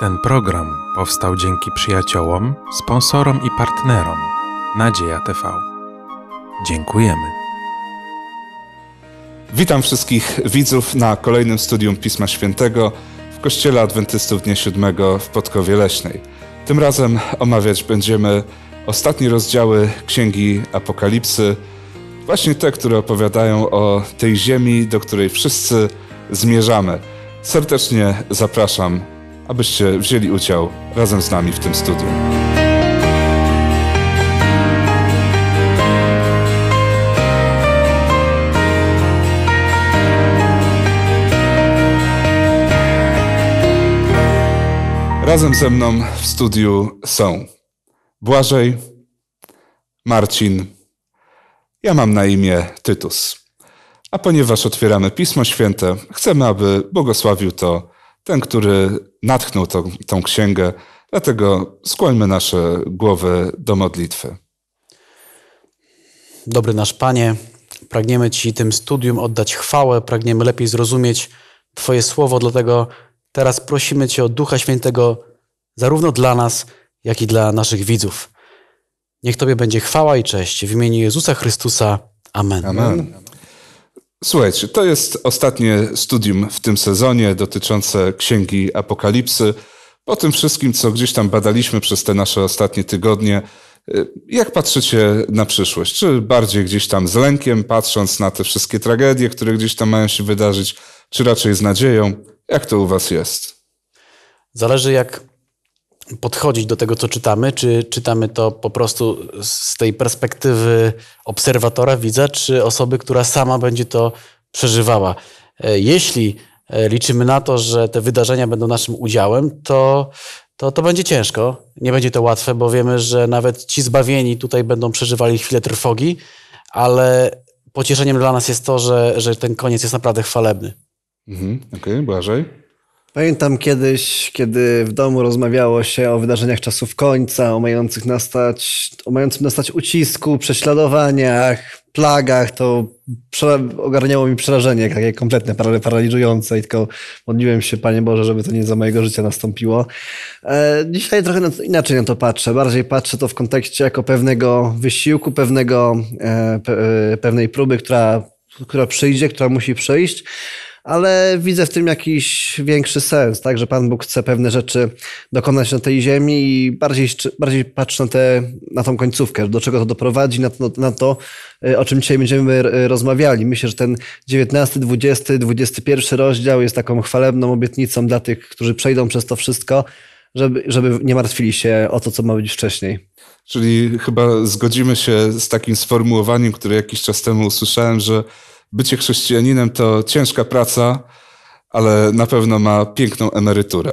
Ten program powstał dzięki przyjaciołom, sponsorom i partnerom Nadzieja TV. Dziękujemy. Witam wszystkich widzów na kolejnym studium Pisma Świętego w Kościele Adwentystów Dnia Siódmego w Podkowie Leśnej. Tym razem omawiać będziemy ostatnie rozdziały Księgi Apokalipsy, właśnie te, które opowiadają o tej ziemi, do której wszyscy zmierzamy. Serdecznie zapraszam abyście wzięli udział razem z nami w tym studium. Razem ze mną w studiu są Błażej, Marcin, ja mam na imię Tytus. A ponieważ otwieramy Pismo Święte, chcemy, aby błogosławił to ten, który natchnął tą, tą księgę. Dlatego skłońmy nasze głowy do modlitwy. Dobry nasz Panie, pragniemy Ci tym studium oddać chwałę, pragniemy lepiej zrozumieć Twoje słowo, dlatego teraz prosimy Cię o Ducha Świętego zarówno dla nas, jak i dla naszych widzów. Niech Tobie będzie chwała i cześć. W imieniu Jezusa Chrystusa. Amen. Amen. Słuchajcie, to jest ostatnie studium w tym sezonie dotyczące Księgi Apokalipsy. Po tym wszystkim, co gdzieś tam badaliśmy przez te nasze ostatnie tygodnie, y, jak patrzycie na przyszłość? Czy bardziej gdzieś tam z lękiem, patrząc na te wszystkie tragedie, które gdzieś tam mają się wydarzyć, czy raczej z nadzieją? Jak to u Was jest? Zależy, jak podchodzić do tego, co czytamy? Czy czytamy to po prostu z tej perspektywy obserwatora, widza, czy osoby, która sama będzie to przeżywała? E, jeśli e, liczymy na to, że te wydarzenia będą naszym udziałem, to, to, to będzie ciężko. Nie będzie to łatwe, bo wiemy, że nawet ci zbawieni tutaj będą przeżywali chwilę trwogi, ale pocieszeniem dla nas jest to, że, że ten koniec jest naprawdę chwalebny. Mhm, Okej, okay, Błażej. Pamiętam kiedyś, kiedy w domu rozmawiało się o wydarzeniach czasów końca, o mających nastać, o mającym nastać ucisku, prześladowaniach, plagach, to ogarniało mi przerażenie, takie kompletne, paraliżujące i tylko modliłem się, Panie Boże, żeby to nie za mojego życia nastąpiło. E, dzisiaj trochę inaczej na to patrzę. Bardziej patrzę to w kontekście jako pewnego wysiłku, pewnego, e, e, pewnej próby, która, która przyjdzie, która musi przyjść ale widzę w tym jakiś większy sens, tak, że Pan Bóg chce pewne rzeczy dokonać na tej ziemi i bardziej, bardziej patrz na, te, na tą końcówkę, do czego to doprowadzi, na to, na to, y, o czym dzisiaj będziemy rozmawiali. Myślę, że ten 19, 20, 21 rozdział jest taką chwalebną obietnicą dla tych, którzy przejdą przez to wszystko, żeby, żeby nie martwili się o to, co ma być wcześniej. Czyli chyba zgodzimy się z takim sformułowaniem, które jakiś czas temu usłyszałem, że bycie chrześcijaninem to ciężka praca, ale na pewno ma piękną emeryturę.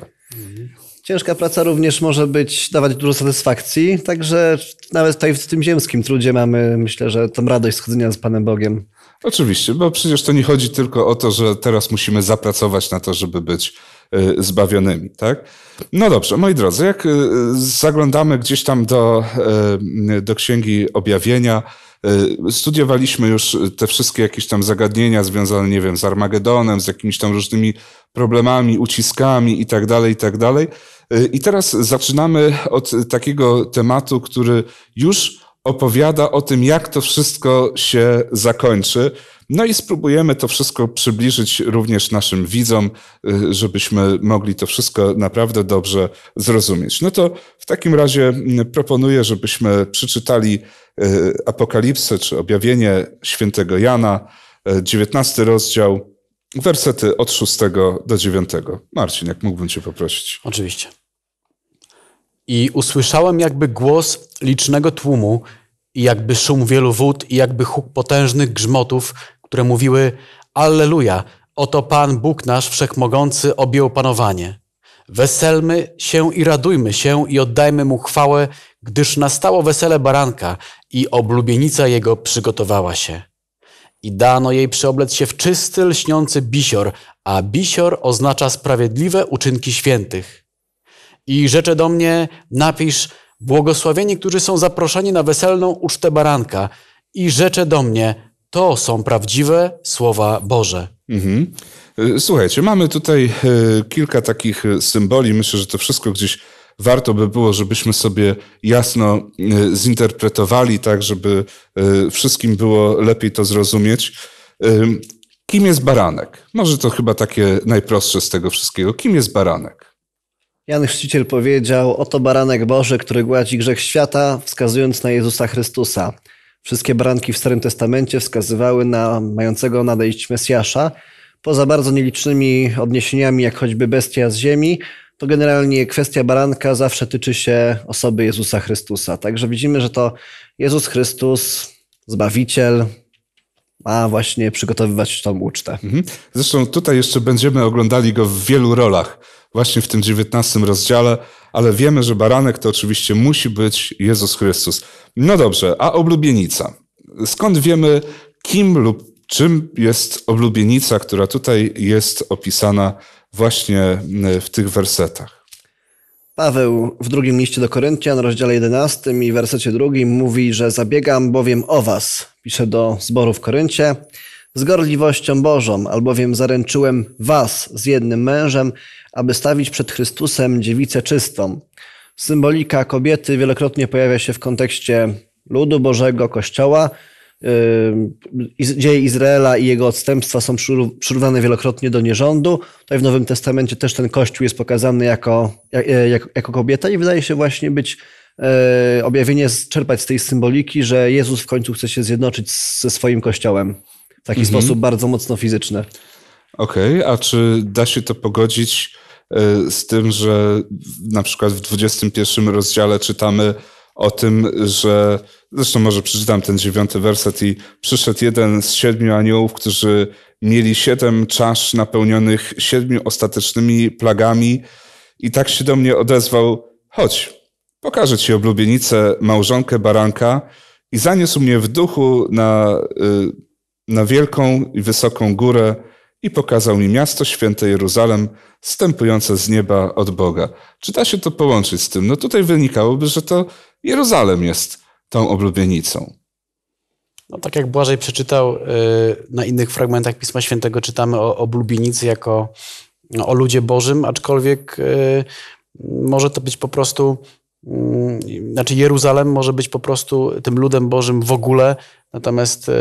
Ciężka praca również może być dawać dużo satysfakcji, także nawet tutaj w tym ziemskim trudzie mamy, myślę, że tą radość schodzenia z Panem Bogiem. Oczywiście, bo przecież to nie chodzi tylko o to, że teraz musimy zapracować na to, żeby być y, zbawionymi, tak? No dobrze, moi drodzy, jak y, zaglądamy gdzieś tam do, y, do Księgi Objawienia, E, studiowaliśmy już te wszystkie jakieś tam zagadnienia związane, nie wiem, z Armagedonem, z jakimiś tam różnymi problemami, uciskami i tak dalej, i tak dalej. E, I teraz zaczynamy od takiego tematu, który już opowiada o tym, jak to wszystko się zakończy. No i spróbujemy to wszystko przybliżyć również naszym widzom, y, żebyśmy mogli to wszystko naprawdę dobrze zrozumieć. No to w takim razie mm, proponuję, żebyśmy przeczytali y, Apokalipsę czy objawienie świętego Jana, 19 y, rozdział, wersety od 6 do 9. Marcin, jak mógłbym Cię poprosić? Oczywiście. I usłyszałem jakby głos licznego tłumu, i jakby szum wielu wód, i jakby huk potężnych grzmotów, które mówiły Alleluja, oto Pan Bóg nasz Wszechmogący objął panowanie. Weselmy się i radujmy się i oddajmy Mu chwałę, gdyż nastało wesele baranka i oblubienica Jego przygotowała się. I dano jej przyoblec się w czysty, lśniący bisior, a bisior oznacza sprawiedliwe uczynki świętych. I rzecze do mnie, napisz, błogosławieni, którzy są zaproszeni na weselną ucztę baranka. I rzecze do mnie, to są prawdziwe słowa Boże. Mhm. Y, słuchajcie, mamy tutaj y, kilka takich y, symboli. Myślę, że to wszystko gdzieś warto by było, żebyśmy sobie jasno zinterpretowali, tak, żeby wszystkim było lepiej to zrozumieć. Kim jest baranek? Może to chyba takie najprostsze z tego wszystkiego. Kim jest baranek? Jan Chrzciciel powiedział: Oto baranek Boży, który gładzi grzech świata, wskazując na Jezusa Chrystusa. Wszystkie baranki w Starym Testamencie wskazywały na mającego nadejść Mesjasza. Poza bardzo nielicznymi odniesieniami, jak choćby bestia z ziemi, to generalnie kwestia baranka zawsze tyczy się osoby Jezusa Chrystusa. Także widzimy, że to Jezus Chrystus, Zbawiciel, a właśnie przygotowywać tą ucztę. Mhm. Zresztą tutaj jeszcze będziemy oglądali go w wielu rolach, właśnie w tym dziewiętnastym rozdziale, ale wiemy, że baranek to oczywiście musi być Jezus Chrystus. No dobrze, a oblubienica. Skąd wiemy, kim lub czym jest oblubienica, która tutaj jest opisana właśnie w tych wersetach? Paweł w drugim liście do Koryntian, rozdziale 11 i wersecie drugim mówi, że zabiegam bowiem o was, pisze do zboru w Koryncie, z gorliwością Bożą, albowiem zaręczyłem was z jednym mężem, aby stawić przed Chrystusem dziewicę czystą. Symbolika kobiety wielokrotnie pojawia się w kontekście ludu Bożego, Kościoła, dzieje Izraela i jego odstępstwa są przyrównane wielokrotnie do nierządu. Tutaj w Nowym Testamencie też ten kościół jest pokazany jako, e, jako, jako kobieta i wydaje się właśnie być e, objawienie czerpać z tej symboliki, że Jezus w końcu chce się zjednoczyć ze swoim kościołem w taki mhm. sposób bardzo mocno fizyczny. Okej, okay, a czy da się to pogodzić e, z tym, że na przykład w 21 rozdziale czytamy, o tym, że zresztą może przeczytam ten dziewiąty werset i przyszedł jeden z siedmiu aniołów, którzy mieli siedem czasz napełnionych siedmiu ostatecznymi plagami i tak się do mnie odezwał, chodź, pokażę ci oblubienicę, małżonkę baranka i zaniósł mnie w duchu na, y, na wielką i wysoką górę, i pokazał mi miasto święte Jeruzalem, wstępujące z nieba od Boga. Czy da się to połączyć z tym? No tutaj wynikałoby, że to Jeruzalem jest tą oblubienicą. No, tak jak Błażej przeczytał, y, na innych fragmentach Pisma Świętego czytamy o oblubienicy jako no, o ludzie Bożym, aczkolwiek y, może to być po prostu, mm, znaczy Jeruzalem może być po prostu tym ludem Bożym w ogóle, natomiast y,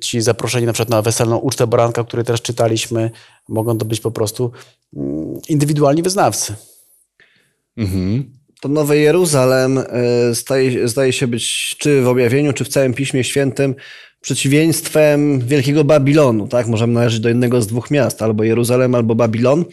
ci zaproszeni na przykład na weselną ucztę baranka, której też czytaliśmy, mogą to być po prostu mm, indywidualni wyznawcy. Mhm to Nowe Jeruzalem e, staje, zdaje się być czy w objawieniu, czy w całym Piśmie Świętym przeciwieństwem Wielkiego Babilonu, tak? Możemy należeć do jednego z dwóch miast, albo Jeruzalem, albo Babilon.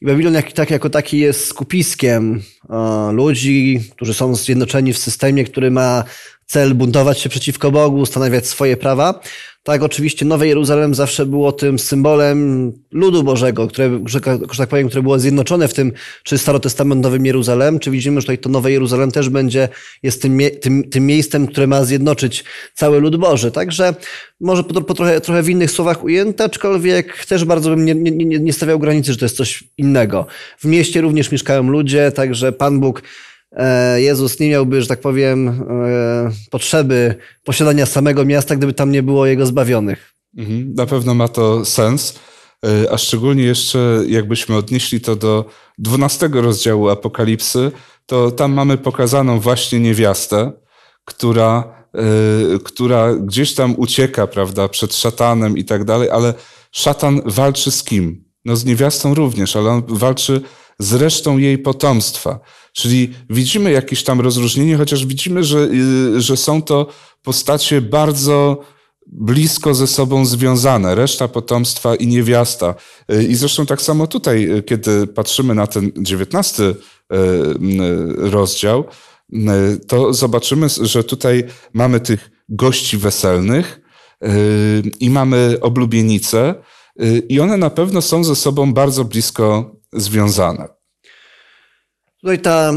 I Babilon jak, tak, jako taki jest skupiskiem e, ludzi, którzy są zjednoczeni w systemie, który ma cel buntować się przeciwko Bogu, ustanawiać swoje prawa. Tak, oczywiście Nowe Jeruzalem zawsze było tym symbolem ludu Bożego, które, że, tak powiem, które było zjednoczone w tym, czy Starotestament Nowym Jeruzalem, czy widzimy, że tutaj to Nowe Jeruzalem też będzie, jest tym, tym, tym miejscem, które ma zjednoczyć cały lud Boży. Także może po, po trochę, trochę w innych słowach ujęte, aczkolwiek też bardzo bym nie, nie, nie, nie stawiał granicy, że to jest coś innego. W mieście również mieszkają ludzie, także Pan Bóg E, Jezus nie miałby, że tak powiem, e, potrzeby posiadania samego miasta, gdyby tam nie było jego zbawionych. Mhm, na pewno ma to sens, e, a szczególnie jeszcze jakbyśmy odnieśli to do 12 rozdziału Apokalipsy, to tam mamy pokazaną właśnie niewiastę, która, która gdzieś tam ucieka, prawda, przed szatanem i tak dalej, ale szatan walczy z kim? No z niewiastą również, ale on walczy z resztą jej potomstwa. Czyli widzimy jakieś tam rozróżnienie, chociaż widzimy, że, y, że są to postacie bardzo blisko ze sobą związane, reszta potomstwa i niewiasta. Y, I zresztą tak samo tutaj, y, kiedy patrzymy na ten dziewiętnasty rozdział, to zobaczymy, że tutaj mamy tych gości weselnych i mamy oblubienice i one na pewno są ze sobą bardzo blisko związane. Tutaj no ta,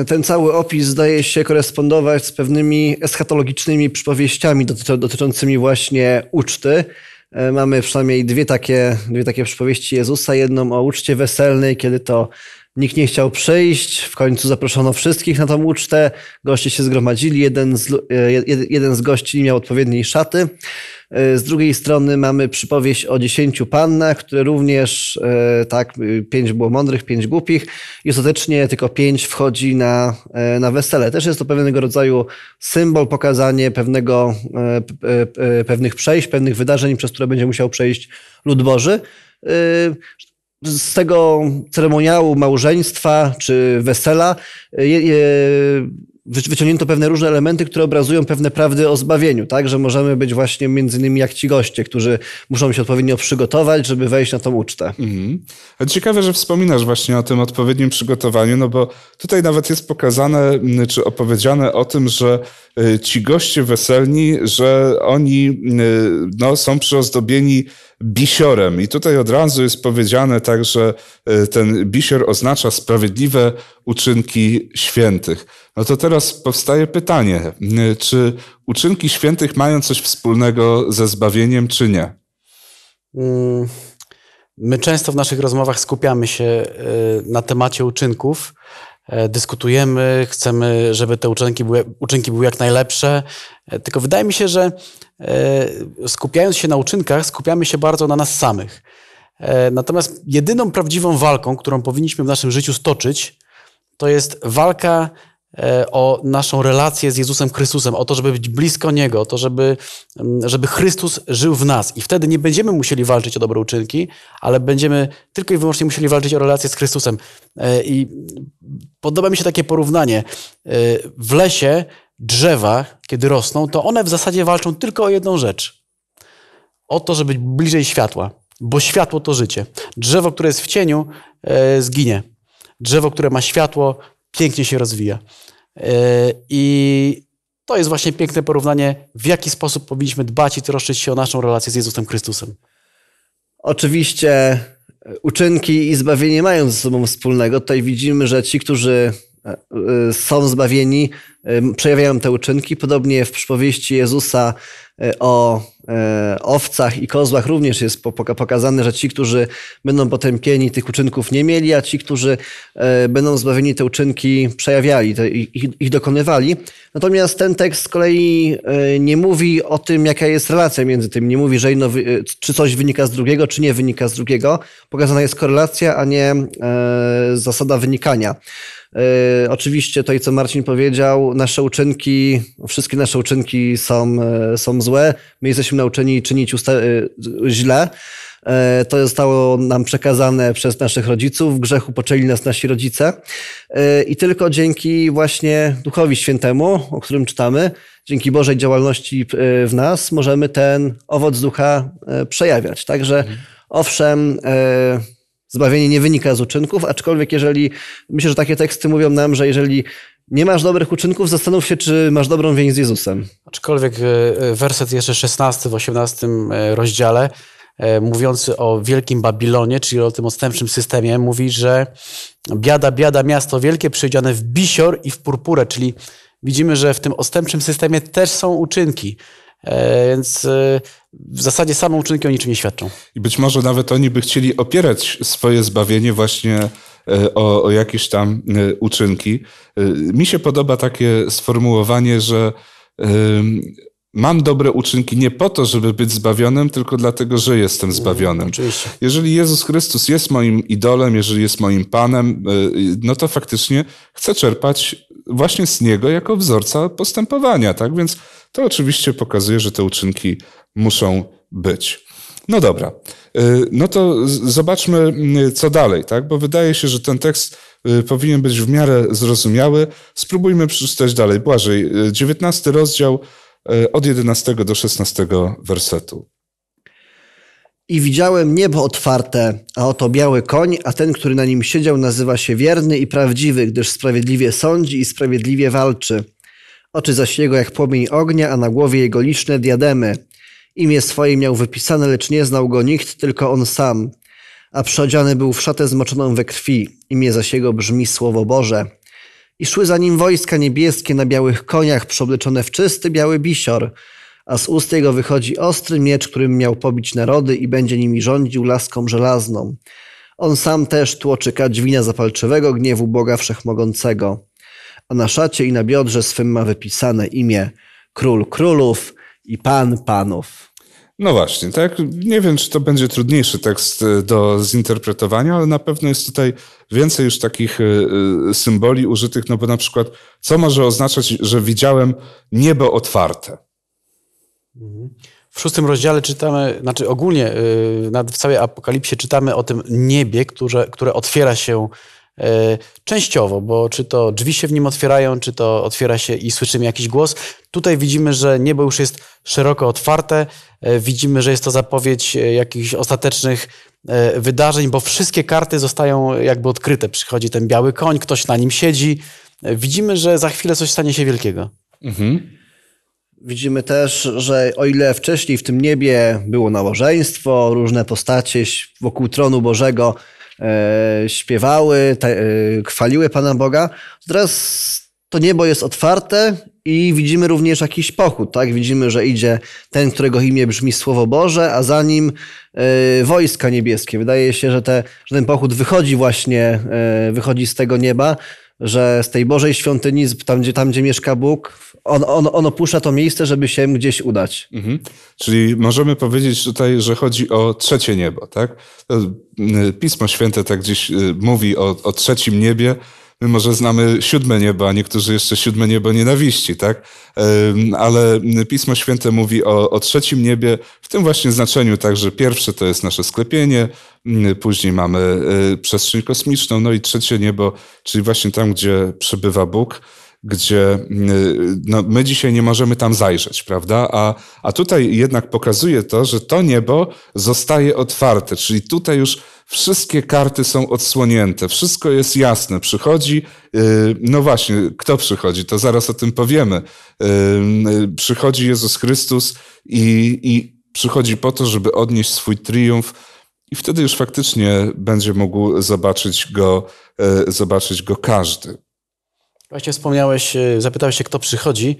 e, ten cały opis zdaje się korespondować z pewnymi eschatologicznymi przypowieściami dotyczącymi właśnie uczty. E, mamy przynajmniej dwie takie, dwie takie przypowieści Jezusa. Jedną o uczcie weselnej, kiedy to Nikt nie chciał przyjść, w końcu zaproszono wszystkich na tą ucztę, goście się zgromadzili, jeden z, e, jeden z gości nie miał odpowiedniej szaty. E, z drugiej strony mamy przypowieść o dziesięciu pannach, które również, e, tak, pięć było mądrych, pięć głupich i ostatecznie tylko pięć wchodzi na, na wesele. Też jest to pewnego rodzaju symbol, pokazanie pewnego, pewnych przejść, pewnych wydarzeń, przez które będzie musiał przejść lud Boży z tego ceremoniału małżeństwa czy wesela e, je, je, wyciągnięto pewne różne elementy, które obrazują pewne prawdy o zbawieniu, tak? Że możemy być właśnie między innymi jak ci goście, którzy muszą się odpowiednio przygotować, żeby wejść na tą ucztę. Mhm. A ciekawe, że wspominasz właśnie o tym odpowiednim przygotowaniu, no bo tutaj nawet jest pokazane mm, czy opowiedziane o tym, że e, ci goście weselni, że oni e, no, są przyozdobieni bisiorem. I tutaj od razu jest powiedziane tak, że e, ten bisior oznacza sprawiedliwe uczynki świętych. No to teraz powstaje pytanie, e, czy uczynki świętych mają coś wspólnego ze zbawieniem, czy nie? Mm, my często w naszych rozmowach skupiamy się e, na temacie uczynków dyskutujemy, chcemy, żeby te uczynki były, uczynki były jak najlepsze. Tylko wydaje mi się, że E, skupiając się na uczynkach, skupiamy się bardzo na nas samych. E, natomiast jedyną prawdziwą walką, którą powinniśmy w naszym życiu stoczyć, to jest walka e, o naszą relację z Jezusem Chrystusem, o to, żeby być blisko Niego, o to, żeby, żeby Chrystus żył w nas. I wtedy nie będziemy musieli walczyć o dobre uczynki, ale będziemy tylko i wyłącznie musieli walczyć o relację z Chrystusem. I podoba mi się takie porównanie. W lesie drzewa, kiedy rosną, to one w zasadzie walczą tylko o jedną rzecz. O to, żeby być bliżej światła, bo światło to życie. Drzewo, które jest w cieniu, e, zginie. Drzewo, które ma światło, pięknie się rozwija. E, I to jest właśnie piękne porównanie, w jaki sposób powinniśmy dbać i troszczyć się o naszą relację z Jezusem Chrystusem. Oczywiście e, uczynki i zbawienie mają ze sobą wspólnego. Tutaj widzimy, że ci, którzy są zbawieni, przejawiają te uczynki. Podobnie w przypowieści Jezusa e, o e, owcach i kozłach również jest pokazane, że ci, którzy będą potępieni, tych uczynków nie mieli, a ci, którzy e, będą zbawieni, te uczynki przejawiali, ich, ich dokonywali. Natomiast ten tekst z kolei nie mówi o tym, jaka jest relacja między tym. Nie mówi, że jedno, czy coś wynika z drugiego, czy nie wynika z drugiego. Pokazana jest korelacja, a nie zasada wynikania. E, oczywiście to, i co Marcin powiedział, nasze uczynki, wszystkie nasze uczynki są, e, są złe. My jesteśmy nauczeni czynić usta- e, źle. To zostało nam przekazane przez naszych rodziców. W grzechu poczęli nas nasi rodzice. I tylko dzięki właśnie Duchowi Świętemu, o którym czytamy, dzięki Bożej działalności w nas, możemy ten owoc ducha przejawiać. Także mhm. owszem, Zbawienie nie wynika z uczynków, aczkolwiek jeżeli, myślę, że takie teksty mówią nam, że jeżeli nie masz dobrych uczynków, zastanów się, czy masz dobrą więź z Jezusem. Aczkolwiek e, e, werset jeszcze 16 w 18 e, rozdziale, mówiący o Wielkim Babilonie, czyli o tym odstępczym systemie, mówi, że biada, biada miasto wielkie, przyodziane w bisior i w purpurę, czyli widzimy, że w tym odstępczym systemie też są uczynki. Więc w zasadzie same uczynki o niczym nie świadczą. I być może nawet oni by chcieli opierać swoje zbawienie właśnie e, o, o jakieś tam e, uczynki. E, mi się podoba takie sformułowanie, że mam dobre uczynki nie po to, żeby być zbawionym, tylko dlatego, że jestem mhm, zbawionym. Oczywiście. Jeżeli Jezus Chrystus jest moim idolem, jeżeli jest moim Panem, no to faktycznie chcę czerpać właśnie z niego jako wzorca postępowania, tak? Więc to oczywiście pokazuje, że te uczynki muszą być. No dobra, y, no to zobaczmy, y, co dalej, tak? Bo wydaje się, że ten tekst y, powinien być w miarę zrozumiały. Spróbujmy przeczytać dalej. Błażej, 19 rozdział od 11 do 16 wersetu. I widziałem niebo otwarte, a oto biały koń, a ten, który na nim siedział, nazywa się wierny i prawdziwy, gdyż sprawiedliwie sądzi i sprawiedliwie walczy. Oczy zaś jego jak płomień ognia, a na głowie jego liczne diademy. Imię swoje miał wypisane, lecz nie znał go nikt, tylko on sam. A przeodziany był w szatę zmoczoną we krwi. Imię zaś jego brzmi Słowo Boże. I szły za nim wojska niebieskie na białych koniach, przeobleczone w czysty biały bisior – a z ust jego wychodzi ostry miecz, którym miał pobić narody i będzie nimi rządził laską żelazną. On sam też tłoczyka dźwina zapalczywego gniewu Boga Wszechmogącego. A na szacie i na biodrze swym ma wypisane imię Król Królów i Pan Panów. No właśnie, tak. Nie wiem, czy to będzie trudniejszy tekst e, do zinterpretowania, ale na pewno jest tutaj więcej już takich e, e, symboli użytych, no bo na przykład, co może oznaczać, że widziałem niebo otwarte? Mhm. W szóstym rozdziale czytamy, znaczy ogólnie y, w całej Apokalipsie czytamy o tym niebie, które, które otwiera się y, częściowo, bo czy to drzwi się w nim otwierają, czy to otwiera się i słyszymy jakiś głos. Tutaj widzimy, że niebo już jest szeroko otwarte, y, widzimy, że jest to zapowiedź jakichś ostatecznych wydarzeń, bo wszystkie karty zostają jakby odkryte. Przychodzi ten biały koń, ktoś na nim siedzi. Widzimy, że za chwilę coś stanie się wielkiego. Mhm widzimy też, że o ile wcześniej w tym niebie było nałożeństwo, różne postacie wokół tronu Bożego e, śpiewały, e, chwaliły Pana Boga, teraz to niebo jest otwarte i widzimy również jakiś pochód, tak? Widzimy, że idzie ten, którego imię brzmi Słowo Boże, a za nim e, wojska niebieskie. Wydaje się, że, te, że ten pochód wychodzi właśnie, wychodzi z tego nieba, że z tej Bożej świątyni, tam gdzie, tam, gdzie mieszka Bóg, on, on, on opuszcza to miejsce, żeby się gdzieś udać. Mhm. Czyli możemy powiedzieć tutaj, że chodzi o trzecie niebo, tak? Y, Pismo Święte tak gdzieś y, mówi o, o trzecim niebie. My może znamy siódme niebo, a niektórzy jeszcze siódme niebo nienawiści, tak? Ale Pismo Święte mówi o, o trzecim niebie w tym właśnie znaczeniu, także pierwsze to jest nasze sklepienie, mm, później mamy y, przestrzeń kosmiczną, no i trzecie niebo, czyli właśnie tam, gdzie przebywa Bóg gdzie mm, y, no, my dzisiaj nie możemy tam zajrzeć, prawda? A, a tutaj jednak pokazuje to, że to niebo zostaje otwarte, czyli tutaj już wszystkie karty są odsłonięte, wszystko jest jasne. Przychodzi, y, no właśnie, kto przychodzi, to zaraz o tym powiemy. Y, przychodzi Jezus Chrystus i, i przychodzi po to, żeby odnieść swój triumf. I wtedy już faktycznie będzie mógł zobaczyć go, zobaczyć go każdy. Właśnie wspomniałeś, e, zapytałeś się, kto przychodzi.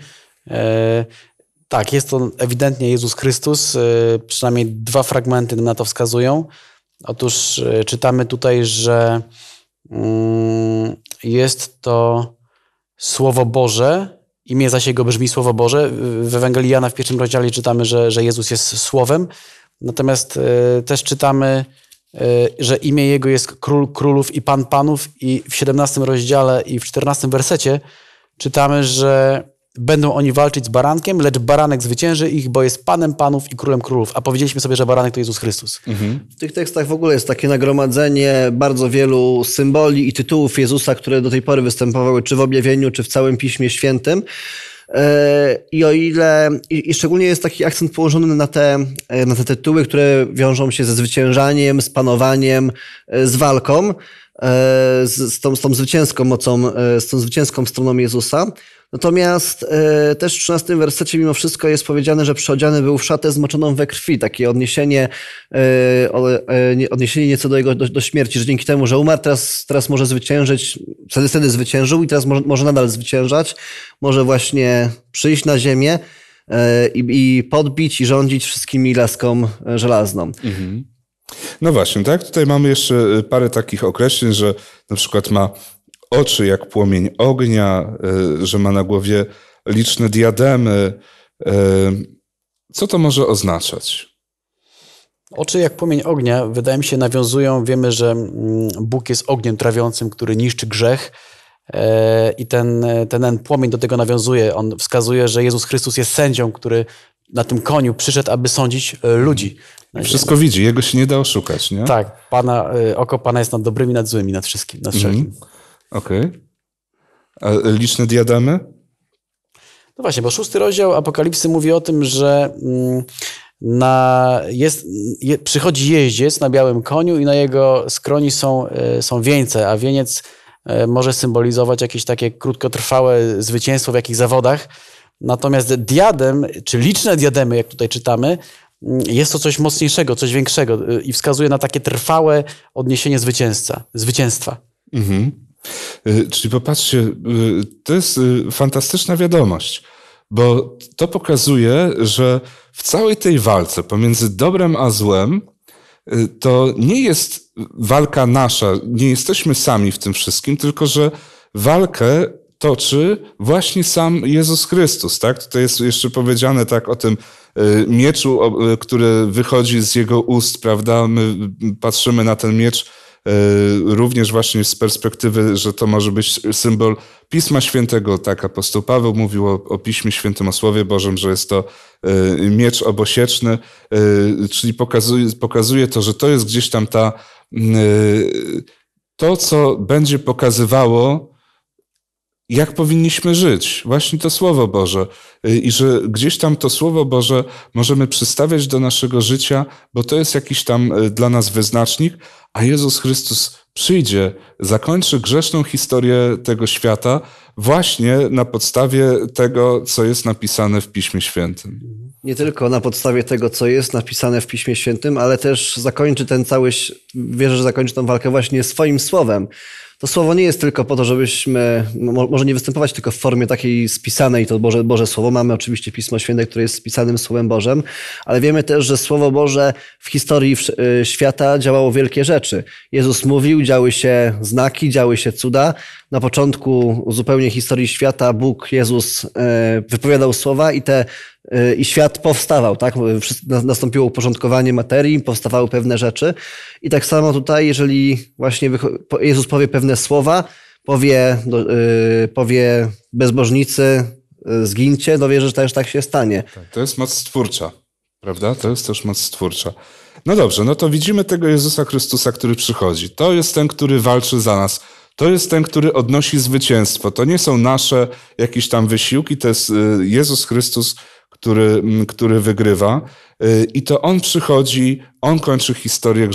E, tak, jest to ewidentnie Jezus Chrystus. E, przynajmniej dwa fragmenty na to wskazują. Otóż czytamy tutaj, że mm, jest to Słowo Boże, imię zaś jego brzmi Słowo Boże. W Ewangelii Jana w pierwszym rozdziale czytamy, że, że Jezus jest Słowem. Natomiast też czytamy E, że imię jego jest Król Królów i Pan Panów, i w 17 rozdziale i w 14 wersecie czytamy, że będą oni walczyć z barankiem, lecz baranek zwycięży ich, bo jest panem panów i królem królów. A powiedzieliśmy sobie, że baranek to Jezus Chrystus. Mhm. W tych tekstach w ogóle jest takie nagromadzenie bardzo wielu symboli i tytułów Jezusa, które do tej pory występowały czy w objawieniu, czy w całym Piśmie Świętym. E, I o ile, i, szczególnie jest taki akcent położony na te, e, na te tytuły, które wiążą się ze zwyciężaniem, z panowaniem, e, z walką, z, tą, z tą zwycięską mocą, z tą zwycięską stroną Jezusa. Natomiast e, też w 13 wersecie mimo wszystko jest powiedziane, że przeodziany był w szatę zmoczoną we krwi. Takie odniesienie, e, e, odniesienie nieco do jego do, do, śmierci, że dzięki temu, że umarł, teraz, teraz może zwyciężyć, wtedy, wtedy zwyciężył i teraz może, może nadal zwyciężać. Może właśnie przyjść na ziemię i, podbić i rządzić wszystkimi laską żelazną. Mhm. No właśnie, tak? Tutaj mamy jeszcze parę takich określeń, że na przykład ma oczy jak płomień ognia, e, że ma na głowie liczne diademy. E, co to może oznaczać? Oczy jak płomień ognia, wydaje mi się, nawiązują, wiemy, że mm, Bóg jest ogniem trawiącym, który niszczy grzech. E, I ten, ten płomień do tego nawiązuje. On wskazuje, że Jezus Chrystus jest sędzią, który na tym koniu przyszedł, aby sądzić ludzi. Wszystko widzi, jego się nie da oszukać, nie? Tak, pana, oko Pana jest nad dobrymi, nad złymi, nad wszystkim, nad wszystkim. Mm. Okej. Okay. A liczne diademy? No właśnie, bo szósty rozdział Apokalipsy mówi o tym, że mm, na, jest, je, przychodzi jeździec na białym koniu i na jego skroni są, e, są wieńce, a wieniec e, może symbolizować jakieś takie krótkotrwałe zwycięstwo w jakichś zawodach. Natomiast diadem, czy liczne diademy, jak tutaj czytamy, mm, jest to coś mocniejszego, coś większego e, i wskazuje na takie trwałe odniesienie zwycięstwa. zwycięstwa. Mhm. Y, czyli popatrzcie, y, to jest y, fantastyczna wiadomość, bo to pokazuje, że w całej tej walce pomiędzy dobrem a złem, to nie jest walka nasza, nie jesteśmy sami w tym wszystkim, tylko że walkę toczy właśnie sam Jezus Chrystus. Tak? Tutaj jest jeszcze powiedziane tak o tym mieczu, który wychodzi z jego ust, prawda? My patrzymy na ten miecz E, również właśnie z perspektywy, że to może być symbol Pisma Świętego, tak apostoł Paweł mówił o, o Piśmie Świętym, o Słowie Bożym, że jest to e, miecz obosieczny, e, czyli pokazuje, pokazuje to, że to jest gdzieś tam ta, to, co będzie pokazywało jak powinniśmy żyć. Właśnie to Słowo Boże. Y, I że gdzieś tam to Słowo Boże możemy przystawiać do naszego życia, bo to jest jakiś tam y, dla nas wyznacznik, a Jezus Chrystus przyjdzie, zakończy grzeszną historię tego świata właśnie na podstawie tego, co jest napisane w Piśmie Świętym. Nie tylko na podstawie tego, co jest napisane w Piśmie Świętym, ale też zakończy ten cały, wierzę, że zakończy tę walkę właśnie swoim słowem to słowo nie jest tylko po to, żebyśmy, no, może nie występować tylko w formie takiej spisanej, to Boże, Boże Słowo. Mamy oczywiście Pismo Święte, które jest spisanym Słowem Bożym, ale wiemy też, że Słowo Boże w historii y, świata działało wielkie rzeczy. Jezus mówił, działy się znaki, działy się cuda, na początku zupełnie historii świata Bóg, Jezus e, wypowiadał słowa i, te, e, i świat powstawał, tak? Nastąpiło uporządkowanie materii, powstawały pewne rzeczy. I tak samo tutaj, jeżeli właśnie Jezus powie pewne słowa, powie, e, powie bezbożnicy, zgincie, no wierzę, że też tak się stanie. Tak, to jest moc stwórcza, prawda? To jest też moc stwórcza. No dobrze, no to widzimy tego Jezusa Chrystusa, który przychodzi. To jest ten, który walczy za nas to jest ten, który odnosi zwycięstwo. To nie są nasze jakieś tam wysiłki, to jest y, Jezus Chrystus, który, mm, który wygrywa. Y, I to on przychodzi, on kończy historię,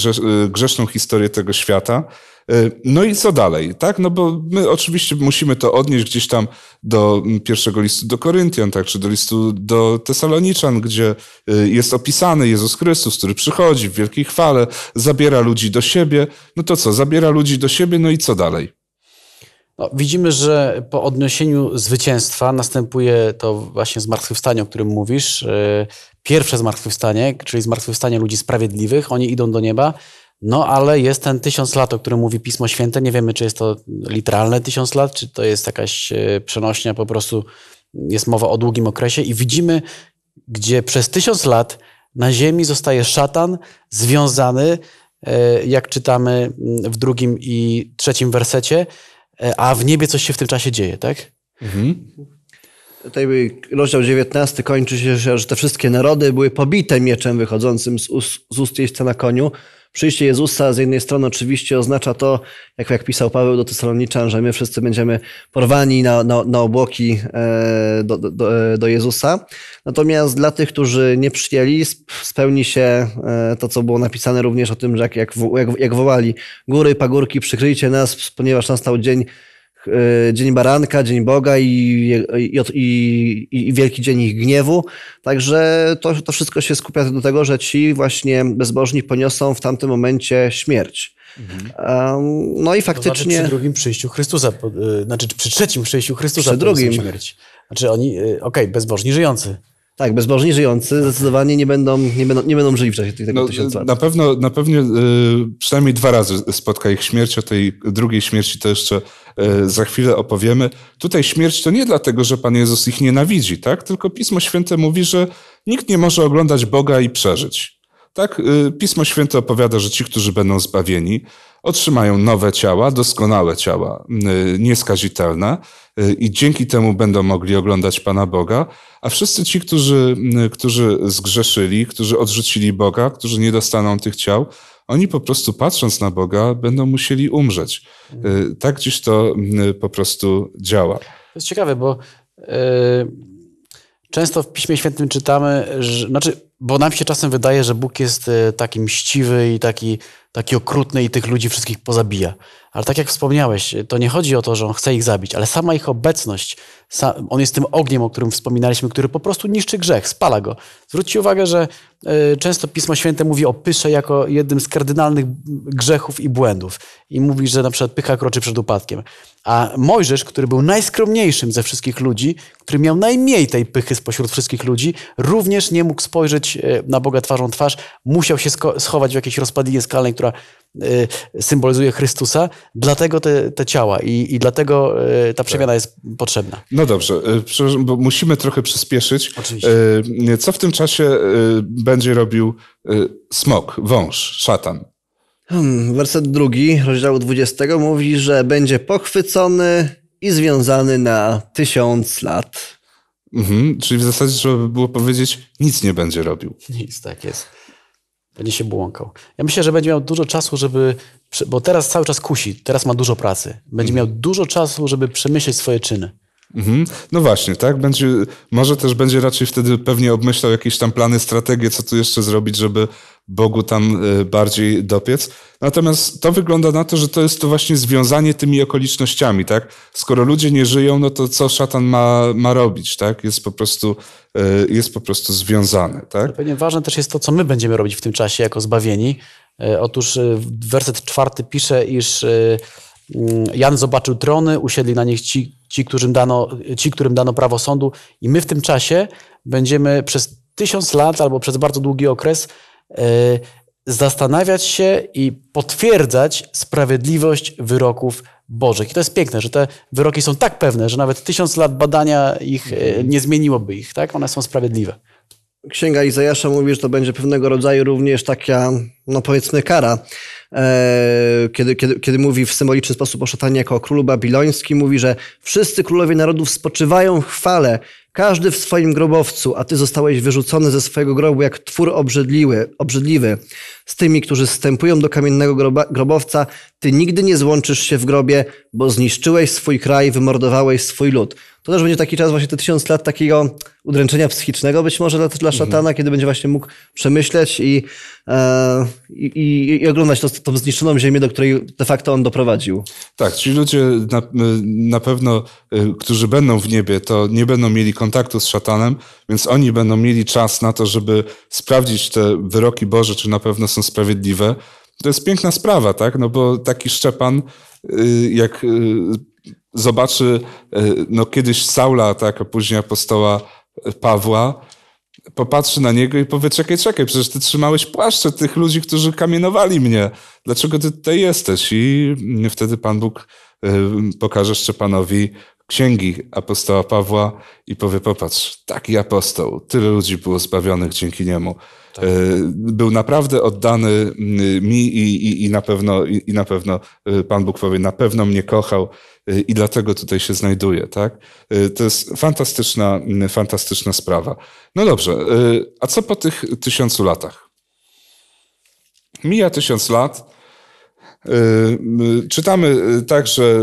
y, grzeszną historię tego świata. E, no i co dalej, tak? No bo my oczywiście musimy to odnieść gdzieś tam do mm, pierwszego listu do Koryntian, tak? Czy do listu do Tesaloniczan, gdzie e, jest opisany Jezus Chrystus, który przychodzi w wielkiej chwale, zabiera ludzi do siebie. No to co? Zabiera ludzi do siebie, no i co dalej? No, widzimy, że po odniesieniu zwycięstwa następuje to właśnie zmartwychwstanie, o którym mówisz. E, pierwsze zmartwychwstanie, czyli zmartwychwstanie ludzi sprawiedliwych, oni idą do nieba. No ale jest ten tysiąc lat, o którym mówi Pismo Święte. Nie wiemy, czy jest to literalne tysiąc lat, czy to jest jakaś e, przenośnia, po prostu jest mowa o długim okresie i widzimy, gdzie przez tysiąc lat na ziemi zostaje szatan związany, e, jak czytamy mm, w drugim i trzecim wersecie, e, a w niebie coś się w tym czasie dzieje, tak? Mhm. Tutaj rozdział 19 kończy się, że te wszystkie narody były pobite mieczem wychodzącym z ust, z ust jeźdźca na koniu. Przyjście Jezusa z jednej strony oczywiście oznacza to, jak, jak pisał Paweł do Tesaloniczan, że my wszyscy będziemy porwani na, na, na obłoki e, do, do, e, do, Jezusa. Natomiast dla tych, którzy nie przyjęli, spełni się e, to, co było napisane również o tym, że jak, jak, jak wołali, góry, pagórki, przykryjcie nas, ponieważ nastał dzień E, Dzień Baranka, Dzień Boga i, i, i, i, Wielki Dzień Ich Gniewu. Także to, to wszystko się skupia do tego, że ci właśnie bezbożni poniosą w tamtym momencie śmierć. Mhm. No i znaczy faktycznie. To przy drugim przyjściu Chrystusa, e, znaczy przy trzecim przyjściu Chrystusa, przy drugim śmierć. Znaczy oni, e, okej, okay, bezbożni żyjący. Tak, bezbożni żyjący zdecydowanie nie będą, nie będą, nie będą żyli w czasie tych tego no, tysiąca lat. Na pewno, na pewno e, przynajmniej dwa razy spotka ich śmierć. O tej drugiej śmierci to jeszcze e, za chwilę opowiemy. Tutaj śmierć to nie dlatego, że Pan Jezus ich nienawidzi, tak? tylko Pismo Święte mówi, że nikt nie może oglądać Boga i przeżyć. Tak, e, Pismo Święte opowiada, że ci, którzy będą zbawieni, otrzymają nowe ciała, doskonałe ciała, y, nieskazitelne y, i dzięki temu będą mogli oglądać Pana Boga, a wszyscy ci, którzy, y, którzy zgrzeszyli, którzy odrzucili Boga, którzy nie dostaną tych ciał, oni po prostu patrząc na Boga będą musieli umrzeć. Tak gdzieś to po prostu działa. To jest ciekawe, bo yy, często w Piśmie Świętym czytamy, że, znaczy, bo nam się czasem wydaje, że Bóg jest taki mściwy i taki takie okrutne i tych ludzi wszystkich pozabija. Ale tak jak wspomniałeś, to nie chodzi o to, że on chce ich zabić, ale sama ich obecność, sam, on jest tym ogniem, o którym wspominaliśmy, który po prostu niszczy grzech, spala go. Zwróćcie uwagę, że y, często Pismo Święte mówi o pysze jako jednym z kardynalnych grzechów i błędów. I mówi, że na przykład pycha kroczy przed upadkiem. A Mojżesz, który był najskromniejszym ze wszystkich ludzi, który miał najmniej tej pychy spośród wszystkich ludzi, również nie mógł spojrzeć e, na Boga twarzą twarz, musiał się schować w jakiejś rozpadlinie skalnej, która Y, symbolizuje Chrystusa, dlatego te, te ciała i, i dlatego y, ta przemiana jest potrzebna. No dobrze, y, bo musimy trochę przyspieszyć. Oczywiście. Co w tym czasie będzie robił smok, wąż, szatan? Hmm, werset drugi, rozdziału 20 mówi, że będzie pochwycony i związany na tysiąc lat. Mhm, czyli w zasadzie trzeba by było powiedzieć, nic nie będzie robił. Nic, tak jest będzie się błąkał. Ja myślę, że będzie miał dużo czasu, żeby. Bo teraz cały czas kusi, teraz ma dużo pracy. Będzie mhm. miał dużo czasu, żeby przemyśleć swoje czyny. Mhm. No właśnie, tak? Będzie, może też będzie raczej wtedy pewnie obmyślał jakieś tam plany, strategie, co tu jeszcze zrobić, żeby Bogu tam e, bardziej dopiec. Natomiast to wygląda na to, że to jest to właśnie związanie tymi okolicznościami, tak? Skoro ludzie nie żyją, no to co szatan ma, ma robić, tak? Jest po prostu, e, jest po prostu związane, tak? pewnie ważne też jest to, co my będziemy robić w tym czasie jako zbawieni. E, otóż werset czwarty pisze, iż Mm, Jan zobaczył trony, usiedli na nich ci, ci, którym dano, ci, którym dano prawo sądu, i my w tym czasie będziemy przez tysiąc lat albo przez bardzo długi okres e, zastanawiać się i potwierdzać sprawiedliwość wyroków Bożych. I to jest piękne, że te wyroki są tak pewne, że nawet tysiąc lat badania ich e, mhm. nie zmieniłoby ich, tak? One są sprawiedliwe. Księga Izajasza mówi, że to będzie pewnego rodzaju również taka, no powiedzmy, kara E, kiedy, kiedy, kiedy mówi w symboliczny sposób o szatanie jako o królu babilońskim, mówi, że wszyscy królowie narodów spoczywają w chwale, każdy w swoim grobowcu, a ty zostałeś wyrzucony ze swojego grobu jak twór obrzydliwy. obrzydliwy. Z tymi, którzy wstępują do kamiennego groba, grobowca, ty nigdy nie złączysz się w grobie, bo zniszczyłeś swój kraj, wymordowałeś swój lud. To też będzie taki czas, właśnie te tysiąc lat takiego udręczenia psychicznego, być może dla, dla szatana, mhm. kiedy będzie właśnie mógł przemyśleć i E, i, i, i oglądać to, tą zniszczoną ziemię, do której de facto on doprowadził. Tak, ci ludzie na, na pewno, e, którzy będą w niebie, to nie będą mieli kontaktu z szatanem, więc oni będą mieli czas na to, żeby sprawdzić te wyroki Boże, czy na pewno są sprawiedliwe. To jest piękna sprawa, tak? No bo taki Szczepan, e, jak zobaczy no, kiedyś Saula, tak, a później apostoła Pawła, popatrzy na niego i powie, czekaj, czekaj, przecież ty trzymałeś płaszcze tych ludzi, którzy kamienowali mnie. Dlaczego ty tutaj jesteś? I wtedy Pan Bóg y, pokaże Szczepanowi księgi apostoła Pawła i powie, popatrz, taki apostoł, tyle ludzi było zbawionych dzięki niemu. Tak. E, był naprawdę oddany mm, mi i, i, i, na pewno, i, i na pewno e, Pan Bóg powie, na pewno mnie kochał e, i dlatego tutaj się znajduję, tak? To jest fantastyczna, mm, fantastyczna sprawa. No dobrze, a co po tych tysiącu latach? Mija tysiąc lat, Y, y, czytamy y, także,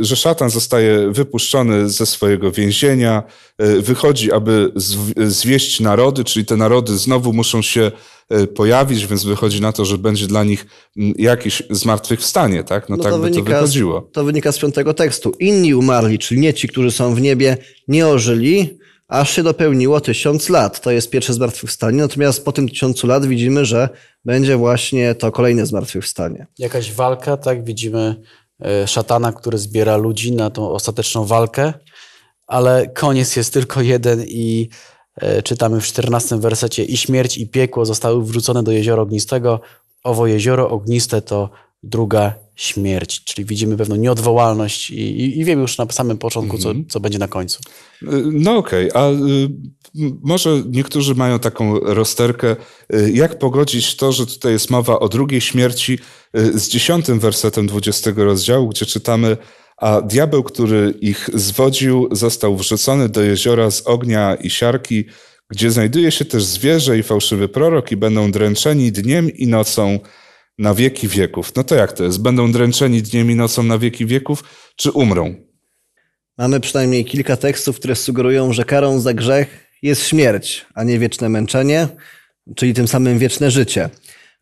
że szatan zostaje wypuszczony ze swojego więzienia, wychodzi, aby zwieść narody, czyli te narody znowu muszą się pojawić, więc wychodzi na to, że będzie dla nich jakiś zmartwychwstanie, tak? No, no tak to by wynika, to wychodziło. To wynika z piątego tekstu. Inni umarli, czyli nie ci, którzy są w niebie, nie ożyli, aż się dopełniło tysiąc lat. To jest pierwsze zmartwychwstanie. Natomiast po tym tysiącu lat widzimy, że będzie właśnie to kolejne zmartwychwstanie. Jakaś walka, tak? Widzimy e, szatana, który zbiera ludzi na tą ostateczną walkę, ale koniec jest tylko jeden i e, czytamy w 14 wersecie i śmierć i piekło zostały wrzucone do jeziora ognistego. Owo jezioro ogniste to druga śmierć. Czyli widzimy pewną nieodwołalność i, i, i wiemy już na samym początku, mhm. co, co będzie na końcu. Y, no okej, okay. a y, może niektórzy mają taką rozterkę, y, jak pogodzić to, że tutaj jest mowa o drugiej śmierci z dziesiątym wersetem dwudziestego rozdziału, gdzie czytamy a diabeł, który ich zwodził, został wrzucony do jeziora z ognia i siarki, gdzie znajduje się też zwierzę i fałszywy prorok i będą dręczeni dniem i nocą, na wieki wieków. No to jak to jest? Będą dręczeni dniem i nocą na wieki wieków, czy umrą? Mamy przynajmniej kilka tekstów, które sugerują, że karą za grzech jest śmierć, a nie wieczne męczenie, czyli tym samym wieczne życie.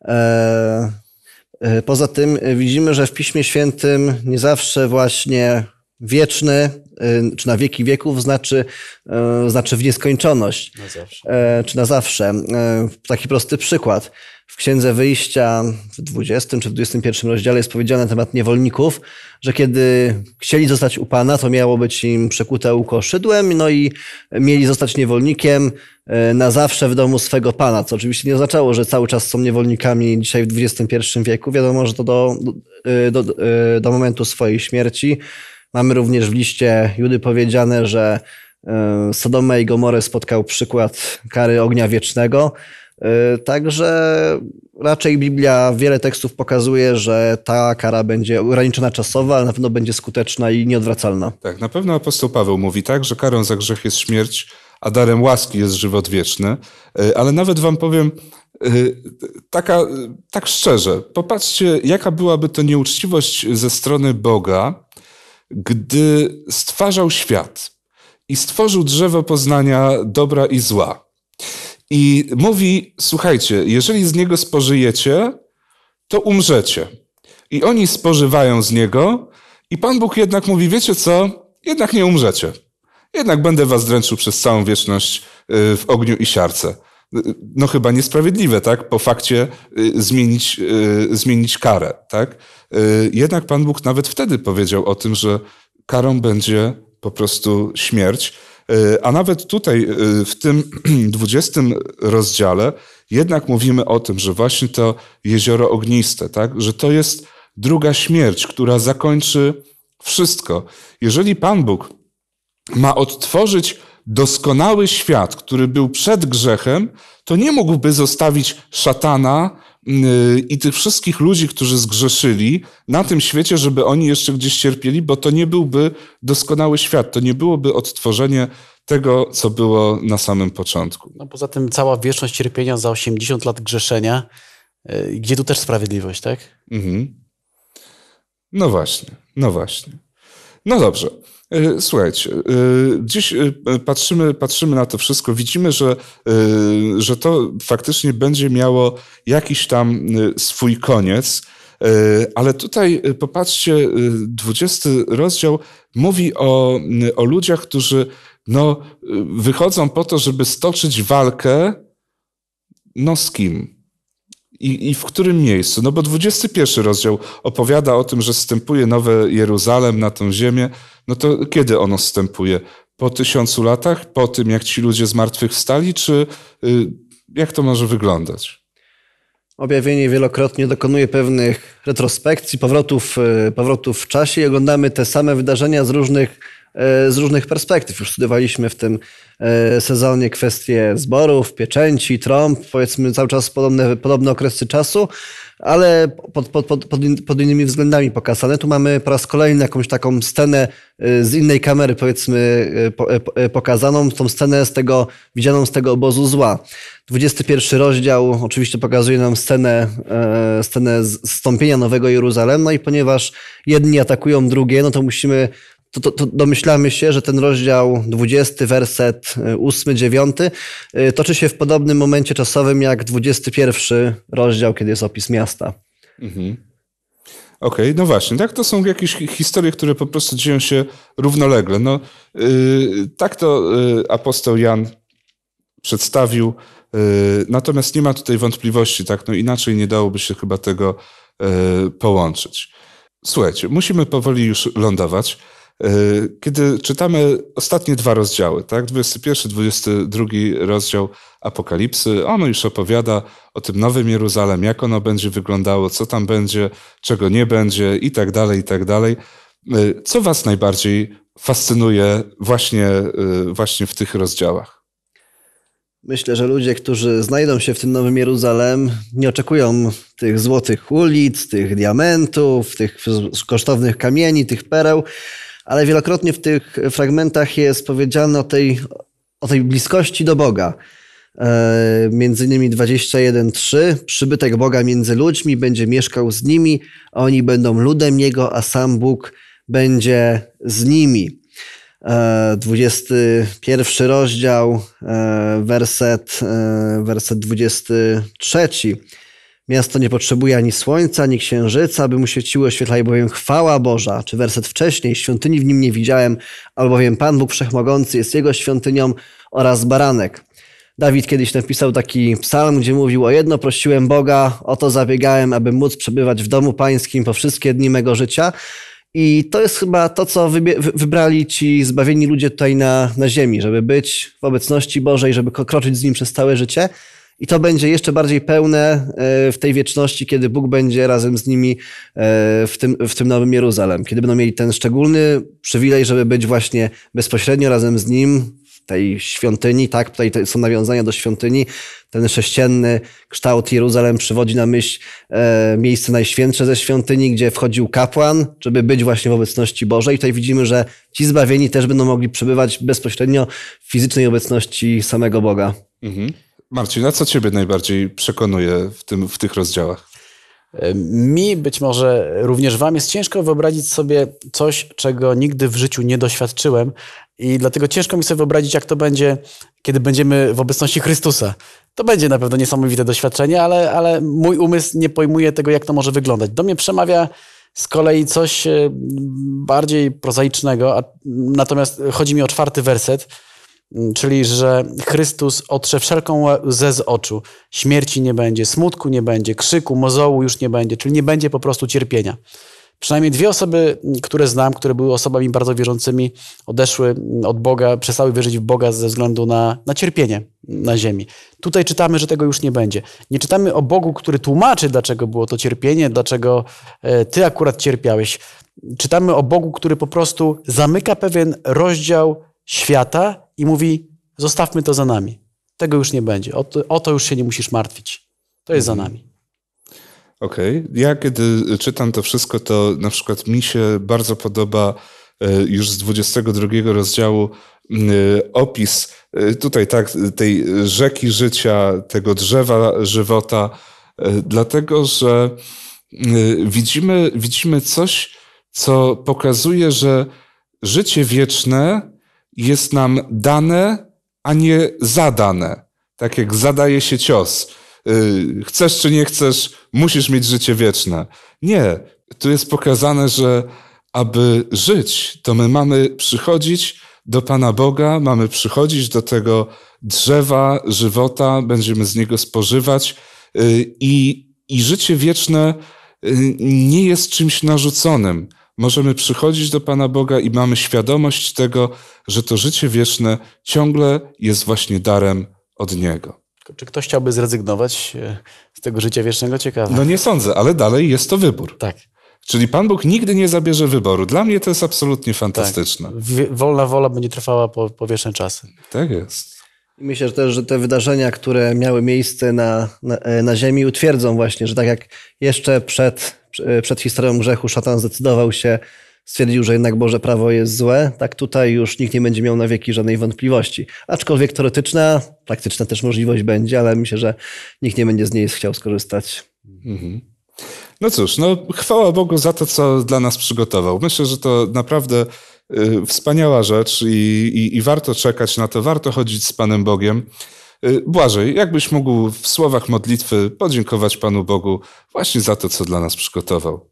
E, e, poza tym e, widzimy, że w Piśmie Świętym nie zawsze właśnie wieczny, czy na wieki wieków, znaczy, znaczy w nieskończoność. Na Czy na zawsze. Taki prosty przykład w Księdze Wyjścia w 20 czy w 21 rozdziale jest powiedziane na temat niewolników, że kiedy chcieli zostać u Pana, to miało być im przekute uko szydłem, no i mieli zostać niewolnikiem e, na zawsze w domu swego Pana, co oczywiście nie oznaczało, że cały czas są niewolnikami dzisiaj w XXI wieku. Wiadomo, że to do, e, do, do, e, do momentu swojej śmierci. Mamy również w liście Judy powiedziane, że Sodomę i Gomorę spotkał przykład kary ognia wiecznego. E, także raczej Biblia wiele tekstów pokazuje, że ta kara będzie ograniczona czasowo, ale na pewno będzie skuteczna i nieodwracalna. Tak, na pewno apostoł Paweł mówi tak, że karą za grzech jest śmierć, a darem łaski jest żywot wieczny. E, ale nawet wam powiem e, taka, tak szczerze, popatrzcie, jaka byłaby to nieuczciwość ze strony Boga, gdy stwarzał świat i stworzył drzewo poznania dobra i zła i mówi: Słuchajcie, jeżeli z niego spożyjecie, to umrzecie. I oni spożywają z niego, i Pan Bóg jednak mówi: Wiecie co? Jednak nie umrzecie. Jednak będę was dręczył przez całą wieczność y, w ogniu i siarce. No chyba niesprawiedliwe, tak? Po fakcie y, zmienić, y, zmienić karę, tak? Jednak Pan Bóg nawet wtedy powiedział o tym, że karą będzie po prostu śmierć. E, a nawet tutaj, e, w tym 20 rozdziale, jednak mówimy o tym, że właśnie to jezioro ogniste, tak? że to jest druga śmierć, która zakończy wszystko. Jeżeli Pan Bóg ma odtworzyć doskonały świat, który był przed grzechem, to nie mógłby zostawić szatana Y, i tych wszystkich ludzi, którzy zgrzeszyli na tym świecie, żeby oni jeszcze gdzieś cierpieli, bo to nie byłby doskonały świat, to nie byłoby odtworzenie tego, co było na samym początku. No poza tym cała wieczność cierpienia za 80 lat grzeszenia, y, gdzie tu też sprawiedliwość, tak? Mhm. No właśnie, no właśnie. No dobrze. E, słuchajcie, e, dziś e, patrzymy, patrzymy na to wszystko, widzimy, że, że to faktycznie będzie miało jakiś tam swój koniec. Ale tutaj popatrzcie, 20 rozdział mówi o, o ludziach, którzy no, wychodzą po to, żeby stoczyć walkę no z kim? I, I, w którym miejscu? No bo 21 rozdział opowiada o tym, że wstępuje nowe Jeruzalem na tę ziemię. No to kiedy ono wstępuje? Po tysiącu latach? Po tym, jak ci ludzie zmartwychwstali? Czy y, jak to może wyglądać? Objawienie wielokrotnie dokonuje pewnych retrospekcji, powrotów, y, powrotów w czasie i oglądamy te same wydarzenia z różnych E, z różnych perspektyw. Już studiowaliśmy w tym e, sezonie kwestie zborów, pieczęci, trąb, powiedzmy cały czas podobne, podobne okresy czasu, ale pod, pod, pod, pod, innymi względami pokazane. Tu mamy po raz kolejny jakąś taką scenę e, z innej kamery, powiedzmy, pokazaną, tą scenę z tego, widzianą z tego obozu zła. 21 rozdział oczywiście pokazuje nam scenę, scenę zstąpienia Nowego Jeruzalem, no i ponieważ jedni atakują drugie, no to musimy to, to, to, domyślamy się, że ten rozdział 20, werset 8, y, 9 y, toczy się w podobnym momencie czasowym jak 21 rozdział, kiedy jest opis miasta. Mhm. Okej, okay, no właśnie, tak, to są jakieś historie, które po prostu dzieją się równolegle. No, yy, tak to yy, apostoł Jan przedstawił, yy, natomiast nie ma tutaj wątpliwości, tak, no inaczej nie dałoby się chyba tego y, połączyć. Słuchajcie, musimy powoli już lądować. E, kiedy czytamy ostatnie dwa rozdziały, tak? 21, 22 rozdział Apokalipsy, ono już opowiada o tym nowym Jeruzalem, jak ono będzie wyglądało, co tam będzie, czego nie będzie i tak dalej, i tak dalej. E, co was najbardziej fascynuje właśnie, e, właśnie w tych rozdziałach? Myślę, że ludzie, którzy znajdą się w tym Nowym Jeruzalem, nie oczekują tych złotych ulic, tych diamentów, tych kosztownych kamieni, tych pereł ale wielokrotnie w tych fragmentach jest powiedziane o tej, o tej bliskości do Boga. E, między innymi 21.3 Przybytek Boga między ludźmi będzie mieszkał z nimi, a oni będą ludem Jego, a sam Bóg będzie z nimi. 21 e, rozdział, e, werset, werset 23. Miasto nie potrzebuje ani słońca, ani księżyca, aby mu świeciły, oświetlaj bowiem chwała Boża. Czy werset wcześniej, świątyni w nim nie widziałem, albowiem Pan Bóg Wszechmogący jest jego świątynią oraz baranek. Dawid kiedyś napisał taki psalm, gdzie mówił o jedno prosiłem Boga, o to zabiegałem, aby móc przebywać w domu pańskim po wszystkie dni mego życia. I to jest chyba to, co wybrali ci zbawieni ludzie tutaj na, na ziemi, żeby być w obecności Bożej, żeby kroczyć z Nim przez całe życie. I to będzie jeszcze bardziej pełne e, w tej wieczności, kiedy Bóg będzie razem z nimi e, w tym, w tym Nowym Jeruzalem. Kiedy będą mieli ten szczególny przywilej, żeby być właśnie bezpośrednio razem z Nim w tej świątyni, tak? Tutaj są nawiązania do świątyni. Ten sześcienny kształt Jeruzalem przywodzi na myśl e, miejsce najświętsze ze świątyni, gdzie wchodził kapłan, żeby być właśnie w obecności Bożej. I tutaj widzimy, że ci zbawieni też będą mogli przebywać bezpośrednio w fizycznej obecności samego Boga. Mhm. Marcin, na co ciebie najbardziej przekonuje w, tym, w tych rozdziałach? Mi być może również Wam jest ciężko wyobrazić sobie coś, czego nigdy w życiu nie doświadczyłem, i dlatego ciężko mi sobie wyobrazić, jak to będzie, kiedy będziemy w obecności Chrystusa. To będzie na pewno niesamowite doświadczenie, ale, ale mój umysł nie pojmuje tego, jak to może wyglądać. Do mnie przemawia z kolei coś e, bardziej prozaicznego, natomiast chodzi mi o czwarty werset Mm, czyli że Chrystus otrze wszelką łzę z oczu. Śmierci nie będzie, smutku nie będzie, krzyku, mozołu już nie będzie, czyli nie będzie po prostu cierpienia. Przynajmniej dwie osoby, mm, które znam, które były osobami bardzo wierzącymi, odeszły mm, od Boga, przestały wierzyć w Boga ze względu na, na cierpienie na ziemi. Tutaj czytamy, że tego już nie będzie. Nie czytamy o Bogu, który tłumaczy, dlaczego było to cierpienie, dlaczego e, ty akurat cierpiałeś. Czytamy o Bogu, który po prostu zamyka pewien rozdział świata i mówi: Zostawmy to za nami. Tego już nie będzie. O to, o to już się nie musisz martwić. To jest mhm. za nami. Okej. Okay. Ja kiedy czytam to wszystko, to na przykład mi się bardzo podoba e, już z 22 rozdziału e, opis e, tutaj tak tej rzeki życia, tego drzewa żywota, dlatego że widzimy, widzimy coś, co pokazuje, że życie wieczne jest nam dane, a nie zadane. Tak jak zadaje się cios. Y, chcesz czy nie chcesz, musisz mieć życie wieczne. Nie, tu jest pokazane, że aby żyć, to my mamy przychodzić do Pana Boga, mamy przychodzić do tego drzewa żywota, będziemy z niego spożywać y, i, i życie wieczne y, nie jest czymś narzuconym możemy przychodzić do Pana Boga i mamy świadomość tego, że to życie wieczne ciągle jest właśnie darem od Niego. Czy ktoś chciałby zrezygnować e, z tego życia wiecznego? Ciekawe. No nie sądzę, ale dalej jest to wybór. Tak. Czyli Pan Bóg nigdy nie zabierze wyboru. Dla mnie to jest absolutnie tak. fantastyczne. Tak. Wolna wola będzie trwała po, po wieczne czasy. Tak jest. Myślę że też, że te wydarzenia, które miały miejsce na, na, e, na Ziemi, utwierdzą właśnie, że tak jak jeszcze przed, e, przed historią grzechu szatan zdecydował się, stwierdził, że jednak Boże prawo jest złe, tak tutaj już nikt nie będzie miał na wieki żadnej wątpliwości. Aczkolwiek teoretyczna, praktyczna też możliwość będzie, ale myślę, że nikt nie będzie z niej chciał skorzystać. Mhm. No cóż, no chwała Bogu za to, co dla nas przygotował. Myślę, że to naprawdę Y, wspaniała rzecz i, i, i warto czekać na to, warto chodzić z Panem Bogiem. Y, Błażej, jakbyś mógł w słowach modlitwy podziękować Panu Bogu właśnie za to, co dla nas przygotował.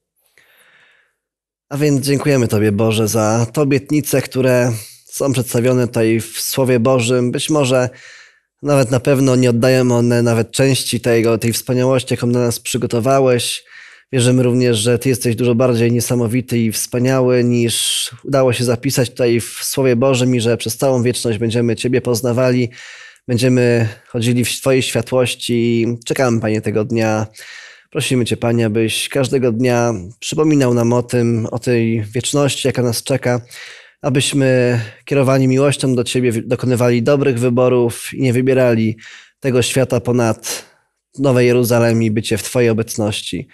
A więc dziękujemy Tobie, Boże, za te obietnice, które są przedstawione tutaj w Słowie Bożym. Być może nawet na pewno nie oddają one nawet części tego, tej wspaniałości, jaką dla nas przygotowałeś. Wierzymy również, że Ty jesteś dużo bardziej niesamowity i wspaniały niż udało się zapisać tutaj w Słowie Bożym i że przez całą wieczność będziemy Ciebie poznawali, będziemy chodzili w Twojej światłości czekamy, Panie, tego dnia. Prosimy Cię, Panie, abyś każdego dnia przypominał nam o tym, o tej wieczności, jaka nas czeka, abyśmy kierowani miłością do Ciebie dokonywali dobrych wyborów i nie wybierali tego świata ponad nowej Jeruzalem i bycie w Twojej obecności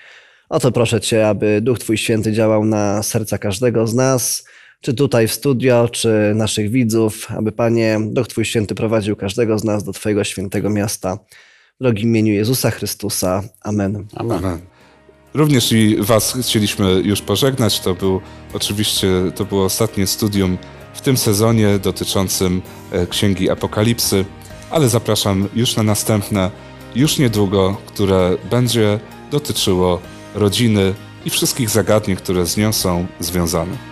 o to proszę Cię, aby Duch Twój Święty działał na serca każdego z nas, czy tutaj w studio, czy naszych widzów, aby Panie, Duch Twój Święty prowadził każdego z nas do Twojego świętego miasta. W drogim imieniu Jezusa Chrystusa. Amen. Amen. Amen. Również i Was chcieliśmy już pożegnać. To był oczywiście to było ostatnie studium w tym sezonie dotyczącym e, Księgi Apokalipsy, ale zapraszam już na następne, już niedługo, które będzie dotyczyło rodziny i wszystkich zagadnień, które z nią są związane.